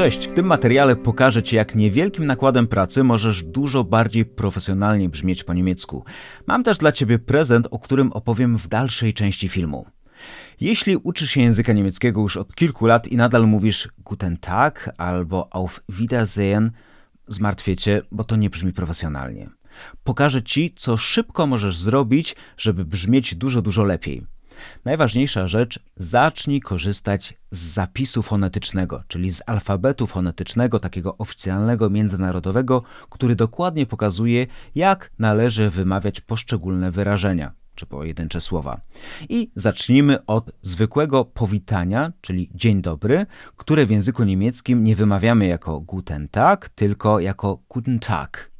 Cześć, w tym materiale pokażę Ci, jak niewielkim nakładem pracy możesz dużo bardziej profesjonalnie brzmieć po niemiecku. Mam też dla Ciebie prezent, o którym opowiem w dalszej części filmu. Jeśli uczysz się języka niemieckiego już od kilku lat i nadal mówisz Guten Tag albo Auf Wiedersehen, zmartwiecie, bo to nie brzmi profesjonalnie. Pokażę Ci, co szybko możesz zrobić, żeby brzmieć dużo, dużo lepiej. Najważniejsza rzecz, zacznij korzystać z zapisu fonetycznego, czyli z alfabetu fonetycznego, takiego oficjalnego, międzynarodowego, który dokładnie pokazuje, jak należy wymawiać poszczególne wyrażenia czy pojedyncze słowa. I zacznijmy od zwykłego powitania, czyli dzień dobry, które w języku niemieckim nie wymawiamy jako guten tag, tylko jako guten tag.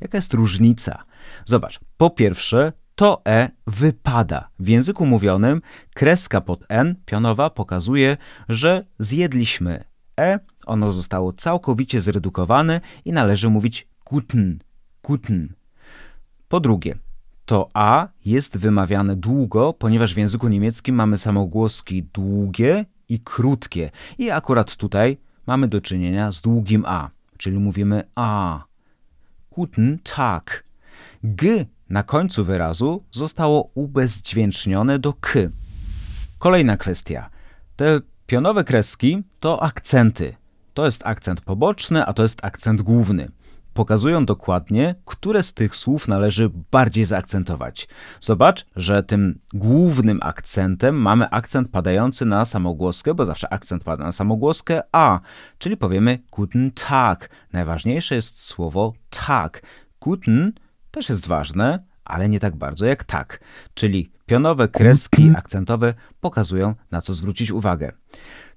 Jaka jest różnica? Zobacz, po pierwsze, to E wypada. W języku mówionym kreska pod N pionowa pokazuje, że zjedliśmy E, ono zostało całkowicie zredukowane i należy mówić guten, guten. Po drugie, to A jest wymawiane długo, ponieważ w języku niemieckim mamy samogłoski długie i krótkie. I akurat tutaj mamy do czynienia z długim A, czyli mówimy A. Guten Tag. G na końcu wyrazu zostało ubezdźwięcznione do k. Kolejna kwestia. Te pionowe kreski to akcenty. To jest akcent poboczny, a to jest akcent główny. Pokazują dokładnie, które z tych słów należy bardziej zaakcentować. Zobacz, że tym głównym akcentem mamy akcent padający na samogłoskę, bo zawsze akcent pada na samogłoskę a, czyli powiemy guten Tag. Najważniejsze jest słowo tak. Guten też jest ważne, ale nie tak bardzo jak tak. Czyli pionowe kreski mhm. akcentowe pokazują, na co zwrócić uwagę.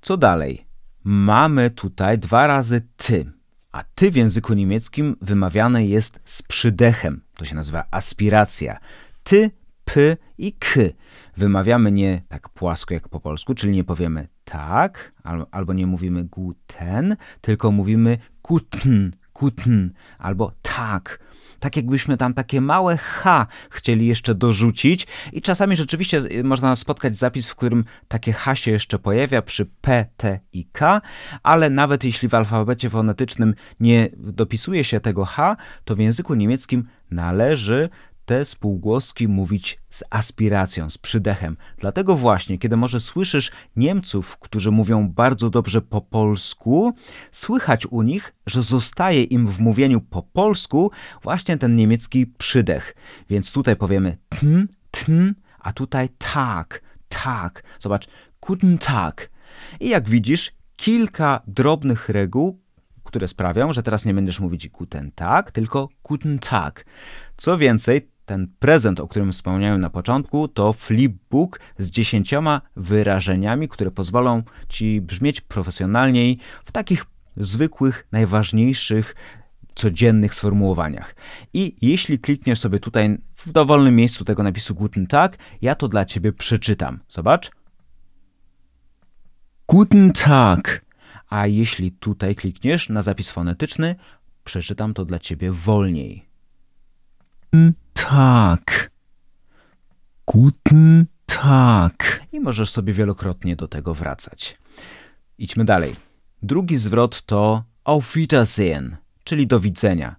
Co dalej? Mamy tutaj dwa razy ty, a ty w języku niemieckim wymawiane jest z przydechem. To się nazywa aspiracja. Ty, p i k. Wymawiamy nie tak płasko jak po polsku, czyli nie powiemy tak, albo nie mówimy guten, tylko mówimy guten, guten albo tak, tak jakbyśmy tam takie małe H chcieli jeszcze dorzucić i czasami rzeczywiście y, można spotkać zapis, w którym takie H się jeszcze pojawia przy P, T i K, ale nawet jeśli w alfabecie fonetycznym nie dopisuje się tego H, to w języku niemieckim należy te spółgłoski mówić z aspiracją, z przydechem. Dlatego właśnie, kiedy może słyszysz Niemców, którzy mówią bardzo dobrze po polsku, słychać u nich, że zostaje im w mówieniu po polsku właśnie ten niemiecki przydech. Więc tutaj powiemy tn, tn, a tutaj tak, tak. Zobacz, guten tak. I jak widzisz, kilka drobnych reguł, które sprawią, że teraz nie będziesz mówić guten tak, tylko guten tak. Co więcej, ten prezent, o którym wspomniałem na początku, to flipbook z dziesięcioma wyrażeniami, które pozwolą ci brzmieć profesjonalniej w takich zwykłych, najważniejszych codziennych sformułowaniach. I jeśli klikniesz sobie tutaj w dowolnym miejscu tego napisu Guten Tag, ja to dla ciebie przeczytam. Zobacz. Guten Tag. A jeśli tutaj klikniesz na zapis fonetyczny, przeczytam to dla ciebie wolniej. Mm. Tak. Guten Tag. I możesz sobie wielokrotnie do tego wracać. Idźmy dalej. Drugi zwrot to Auf Wiedersehen, czyli do widzenia.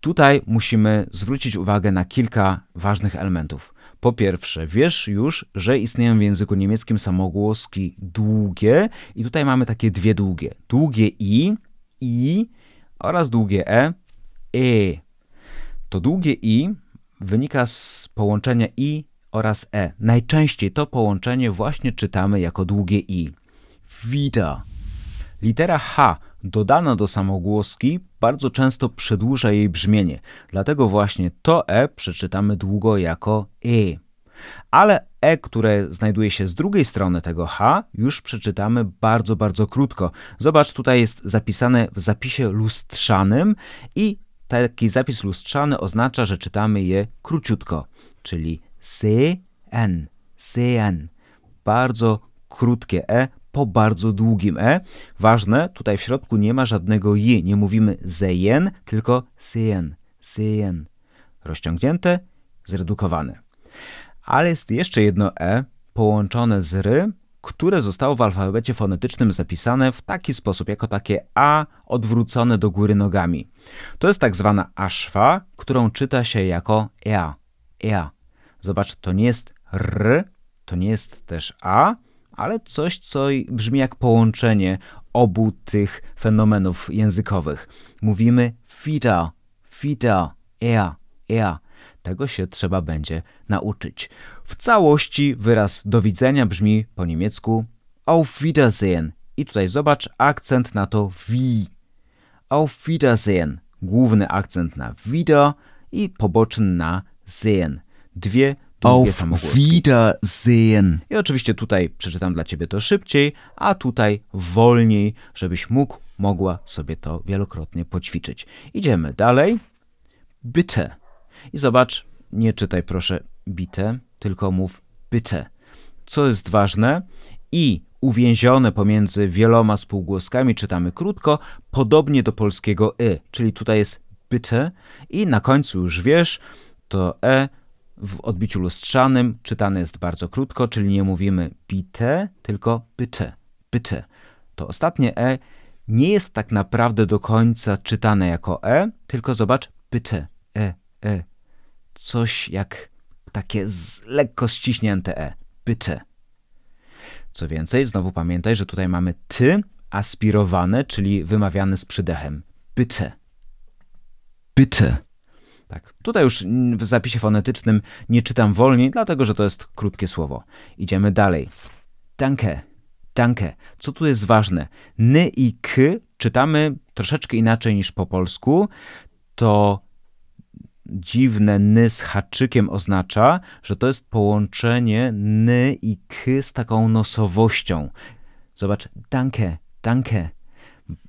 Tutaj musimy zwrócić uwagę na kilka ważnych elementów. Po pierwsze, wiesz już, że istnieją w języku niemieckim samogłoski długie i tutaj mamy takie dwie długie. Długie i, i oraz długie e, e. To długie i wynika z połączenia i oraz e. Najczęściej to połączenie właśnie czytamy jako długie i. Wieder. Litera H dodana do samogłoski bardzo często przedłuża jej brzmienie, dlatego właśnie to e przeczytamy długo jako e. Ale e, które znajduje się z drugiej strony tego h, już przeczytamy bardzo, bardzo krótko. Zobacz, tutaj jest zapisane w zapisie lustrzanym i taki zapis lustrzany oznacza, że czytamy je króciutko, czyli syn, syn. Bardzo krótkie e po bardzo długim e. Ważne, tutaj w środku nie ma żadnego i, nie mówimy zejen, tylko syn, syn. Rozciągnięte, zredukowane. Ale jest jeszcze jedno e połączone z ry, które zostało w alfabecie fonetycznym zapisane w taki sposób, jako takie A odwrócone do góry nogami. To jest tak zwana aszwa, którą czyta się jako ea. Ea. Zobacz, to nie jest R, to nie jest też A, ale coś, co brzmi jak połączenie obu tych fenomenów językowych. Mówimy fita, fita, ea, ea. Tego się trzeba będzie nauczyć. W całości wyraz do widzenia brzmi po niemiecku auf Wiedersehen. I tutaj zobacz akcent na to wie. Auf Wiedersehen. Główny akcent na wieder i poboczny na sehen. Dwie długie Auf Wiedersehen. I oczywiście tutaj przeczytam dla ciebie to szybciej, a tutaj wolniej, żebyś mógł, mogła sobie to wielokrotnie poćwiczyć. Idziemy dalej. Bitte. I zobacz, nie czytaj proszę bite, tylko mów bitte. Co jest ważne i uwięzione pomiędzy wieloma spółgłoskami czytamy krótko, podobnie do polskiego y, czyli tutaj jest bitte i na końcu już wiesz, to e w odbiciu lustrzanym czytane jest bardzo krótko, czyli nie mówimy bitte, tylko bitte, byte. To ostatnie e nie jest tak naprawdę do końca czytane jako e, tylko zobacz bitte, e, e. Coś jak takie z, lekko ściśnięte E. Bitte. Co więcej, znowu pamiętaj, że tutaj mamy ty aspirowane, czyli wymawiane z przydechem. Bitte. Bycie. Tak. Tutaj już w zapisie fonetycznym nie czytam wolniej, dlatego że to jest krótkie słowo. Idziemy dalej. Danke. Danke. Co tu jest ważne? Ny i k czytamy troszeczkę inaczej niż po polsku. To dziwne ny z haczykiem oznacza, że to jest połączenie ny i k z taką nosowością. Zobacz, danke, danke.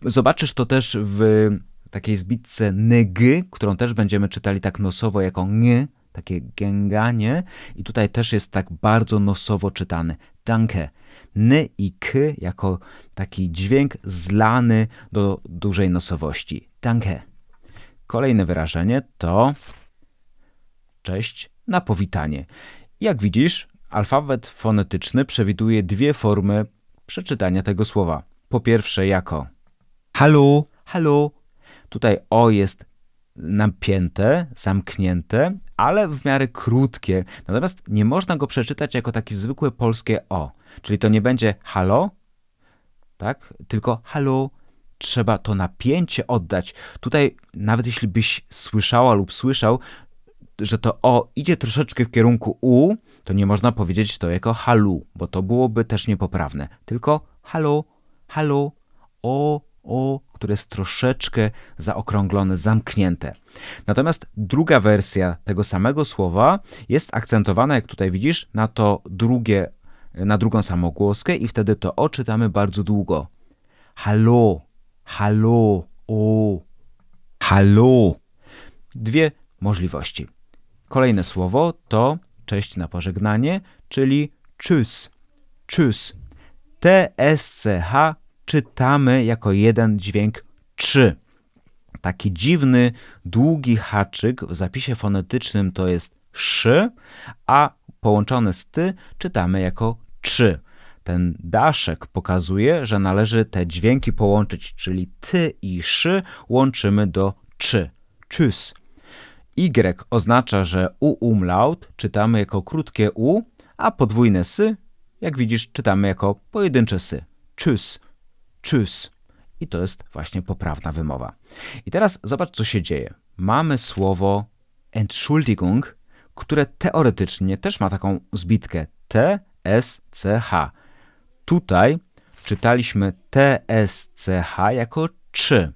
Zobaczysz to też w takiej zbitce nyg, którą też będziemy czytali tak nosowo jako ng, takie gęganie i tutaj też jest tak bardzo nosowo czytane. Danke. Ny i k jako taki dźwięk zlany do dużej nosowości. Danke. Kolejne wyrażenie to cześć na powitanie. Jak widzisz, alfabet fonetyczny przewiduje dwie formy przeczytania tego słowa. Po pierwsze jako halo, halo. Tutaj o jest napięte, zamknięte, ale w miarę krótkie. Natomiast nie można go przeczytać jako takie zwykłe polskie o. Czyli to nie będzie halo, tak? Tylko halo, trzeba to napięcie oddać. Tutaj, nawet jeśli byś słyszała lub słyszał, że to O idzie troszeczkę w kierunku U, to nie można powiedzieć to jako halu, bo to byłoby też niepoprawne. Tylko halo, halo, o, o, które jest troszeczkę zaokrąglone, zamknięte. Natomiast druga wersja tego samego słowa jest akcentowana, jak tutaj widzisz, na to drugie, na drugą samogłoskę i wtedy to o czytamy bardzo długo. Halo, Hallo, o, halo. Dwie możliwości. Kolejne słowo to cześć na pożegnanie, czyli czys, czys. T-S-C-H czytamy jako jeden dźwięk czy. Taki dziwny, długi haczyk w zapisie fonetycznym to jest szy, a połączone z ty czytamy jako czy ten daszek pokazuje, że należy te dźwięki połączyć, czyli ty i szy łączymy do czy, czys. Y oznacza, że u umlaut czytamy jako krótkie u, a podwójne sy, jak widzisz, czytamy jako pojedyncze sy. Czys, czys. I to jest właśnie poprawna wymowa. I teraz zobacz, co się dzieje. Mamy słowo Entschuldigung, które teoretycznie też ma taką zbitkę T, S, C, H. Tutaj czytaliśmy TSCH jako czy,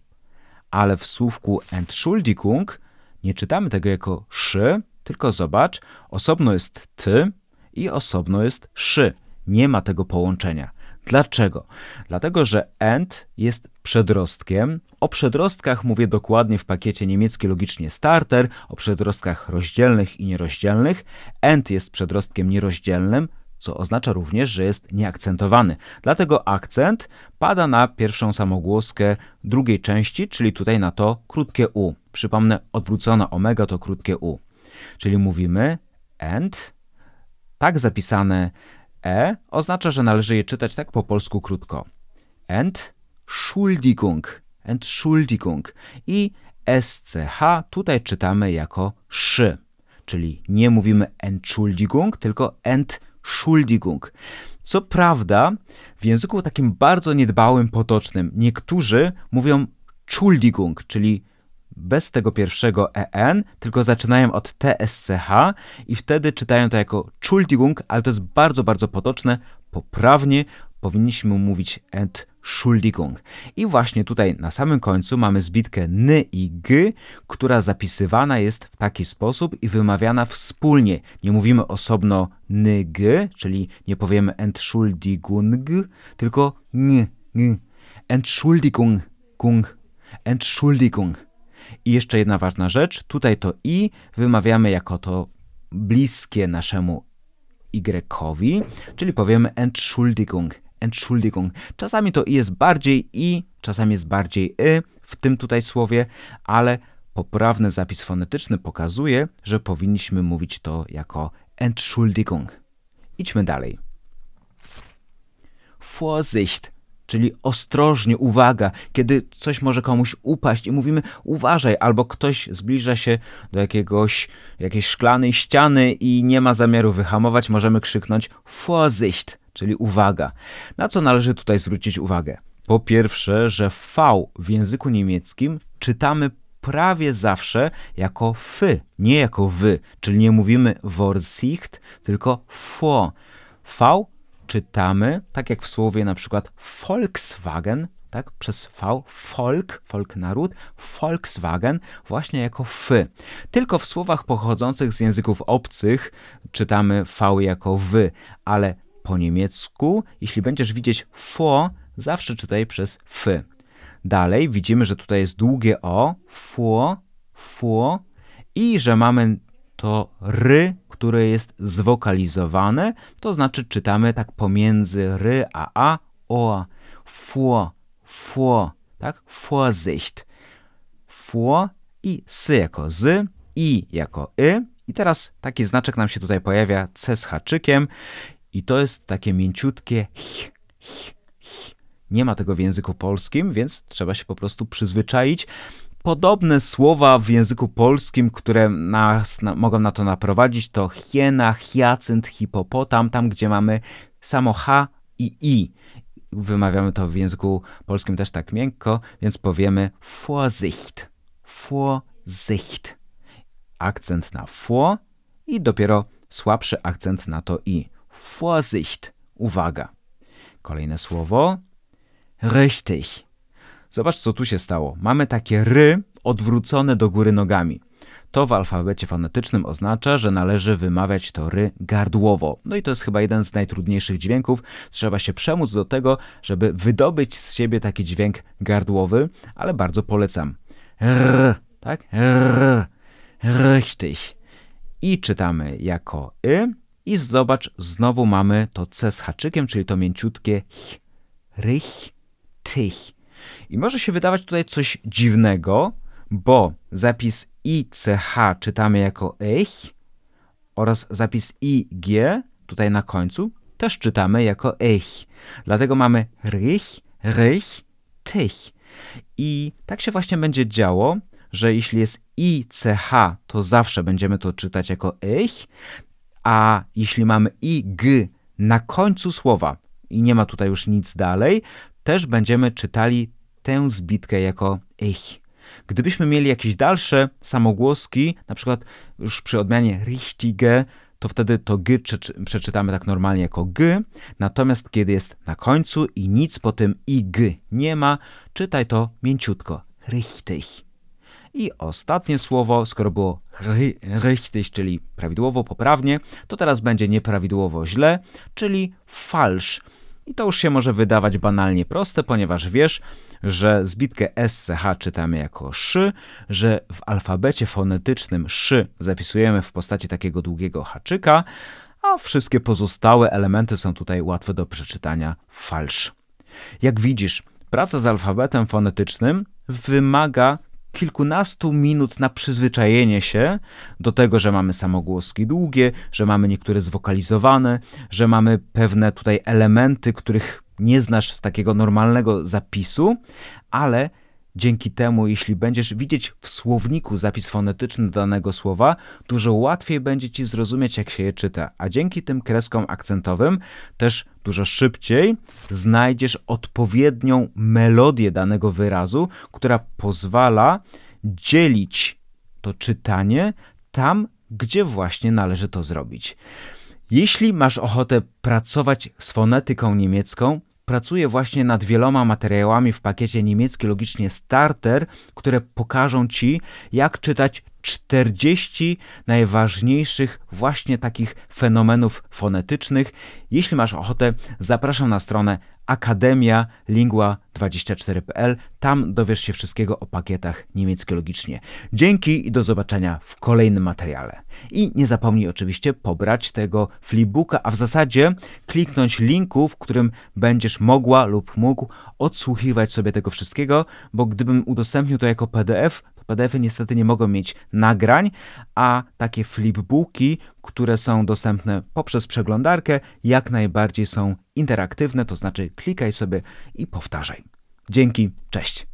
ale w słówku Entschuldigung nie czytamy tego jako szy, tylko zobacz, osobno jest ty i osobno jest szy. Nie ma tego połączenia. Dlaczego? Dlatego, że ent jest przedrostkiem. O przedrostkach mówię dokładnie w pakiecie niemiecki logicznie starter, o przedrostkach rozdzielnych i nierozdzielnych. Ent jest przedrostkiem nierozdzielnym, co oznacza również, że jest nieakcentowany. Dlatego akcent pada na pierwszą samogłoskę drugiej części, czyli tutaj na to krótkie u. Przypomnę, odwrócona omega to krótkie u. Czyli mówimy and, tak zapisane e oznacza, że należy je czytać tak po polsku krótko. Entschuldigung, entschuldigung i SCH tutaj czytamy jako szy, czyli nie mówimy entschuldigung, tylko entschuldigung Schuldigung. Co prawda, w języku takim bardzo niedbałym, potocznym, niektórzy mówią Schuldigung, czyli bez tego pierwszego en, tylko zaczynają od tsch i wtedy czytają to jako Schuldigung, ale to jest bardzo, bardzo potoczne. Poprawnie powinniśmy mówić ent Schuldigung. I właśnie tutaj na samym końcu mamy zbitkę n i g, która zapisywana jest w taki sposób i wymawiana wspólnie. Nie mówimy osobno n g, czyli nie powiemy Entschuldigung, tylko n, n. Entschuldigung, gung, Entschuldigung. I jeszcze jedna ważna rzecz, tutaj to i wymawiamy jako to bliskie naszemu y, czyli powiemy Entschuldigung. Entschuldigung. Czasami to i jest bardziej i, czasami jest bardziej y w tym tutaj słowie, ale poprawny zapis fonetyczny pokazuje, że powinniśmy mówić to jako Entschuldigung. Idźmy dalej. Vorsicht, czyli ostrożnie, uwaga, kiedy coś może komuś upaść i mówimy uważaj, albo ktoś zbliża się do jakiegoś, jakiejś szklanej ściany i nie ma zamiaru wyhamować, możemy krzyknąć Vorsicht czyli uwaga. Na co należy tutaj zwrócić uwagę? Po pierwsze, że V w języku niemieckim czytamy prawie zawsze jako f, nie jako wy, czyli nie mówimy Vorsicht, tylko vor. V czytamy, tak jak w słowie na przykład Volkswagen, tak, przez V, Volk, folk naród, Volkswagen, właśnie jako F. Tylko w słowach pochodzących z języków obcych czytamy V jako wy, ale po niemiecku, jeśli będziesz widzieć fo, zawsze czytaj przez f. Dalej widzimy, że tutaj jest długie o, fo, fo i że mamy to ry, które jest zwokalizowane, to znaczy czytamy tak pomiędzy ry a a, o, fo, fo, tak? Vorsicht. fo i s jako z, i jako y. I teraz taki znaczek nam się tutaj pojawia, c z haczykiem i to jest takie mięciutkie ch, ch, ch. Nie ma tego w języku polskim, więc trzeba się po prostu przyzwyczaić. Podobne słowa w języku polskim, które nas na, mogą na to naprowadzić, to hiena, hiacynt, hipopotam, tam gdzie mamy samo h i i. Wymawiamy to w języku polskim też tak miękko, więc powiemy Vorsicht, Vorsicht. Akcent na fło i dopiero słabszy akcent na to i. Vorsicht, uwaga. Kolejne słowo. Richtig. Zobacz, co tu się stało. Mamy takie ry odwrócone do góry nogami. To w alfabecie fonetycznym oznacza, że należy wymawiać to ry gardłowo. No i to jest chyba jeden z najtrudniejszych dźwięków. Trzeba się przemóc do tego, żeby wydobyć z siebie taki dźwięk gardłowy, ale bardzo polecam. R, tak? R, richtig. I czytamy jako y, i zobacz, znowu mamy to C z haczykiem, czyli to mięciutkie ch, rych, tych. I może się wydawać tutaj coś dziwnego, bo zapis ICH czytamy jako ich oraz zapis IG tutaj na końcu też czytamy jako ich. Dlatego mamy rych, rych, tych. I tak się właśnie będzie działo, że jeśli jest ICH, to zawsze będziemy to czytać jako ich, a jeśli mamy i g na końcu słowa i nie ma tutaj już nic dalej, też będziemy czytali tę zbitkę jako ich. Gdybyśmy mieli jakieś dalsze samogłoski, na przykład już przy odmianie richtige, to wtedy to g przeczytamy tak normalnie jako g, natomiast kiedy jest na końcu i nic po tym i g nie ma, czytaj to mięciutko, richtig. I ostatnie słowo, skoro było richtig, czyli prawidłowo, poprawnie, to teraz będzie nieprawidłowo źle, czyli falsz. I to już się może wydawać banalnie proste, ponieważ wiesz, że zbitkę SCH czytamy jako szy, że w alfabecie fonetycznym szy zapisujemy w postaci takiego długiego haczyka, a wszystkie pozostałe elementy są tutaj łatwe do przeczytania falsz. Jak widzisz, praca z alfabetem fonetycznym wymaga kilkunastu minut na przyzwyczajenie się do tego, że mamy samogłoski długie, że mamy niektóre zwokalizowane, że mamy pewne tutaj elementy, których nie znasz z takiego normalnego zapisu, ale Dzięki temu, jeśli będziesz widzieć w słowniku zapis fonetyczny danego słowa, dużo łatwiej będzie ci zrozumieć, jak się je czyta, a dzięki tym kreskom akcentowym też dużo szybciej znajdziesz odpowiednią melodię danego wyrazu, która pozwala dzielić to czytanie tam, gdzie właśnie należy to zrobić. Jeśli masz ochotę pracować z fonetyką niemiecką, pracuję właśnie nad wieloma materiałami w pakiecie niemiecki logicznie starter, które pokażą Ci, jak czytać 40 najważniejszych właśnie takich fenomenów fonetycznych. Jeśli masz ochotę, zapraszam na stronę Akademia Lingua24.pl. Tam dowiesz się wszystkiego o pakietach logicznie. Dzięki i do zobaczenia w kolejnym materiale. I nie zapomnij oczywiście pobrać tego flibooka, a w zasadzie kliknąć linku, w którym będziesz mogła lub mógł odsłuchiwać sobie tego wszystkiego, bo gdybym udostępnił to jako PDF, PDF-y niestety nie mogą mieć nagrań, a takie flipbooki, które są dostępne poprzez przeglądarkę, jak najbardziej są interaktywne, to znaczy klikaj sobie i powtarzaj. Dzięki, cześć.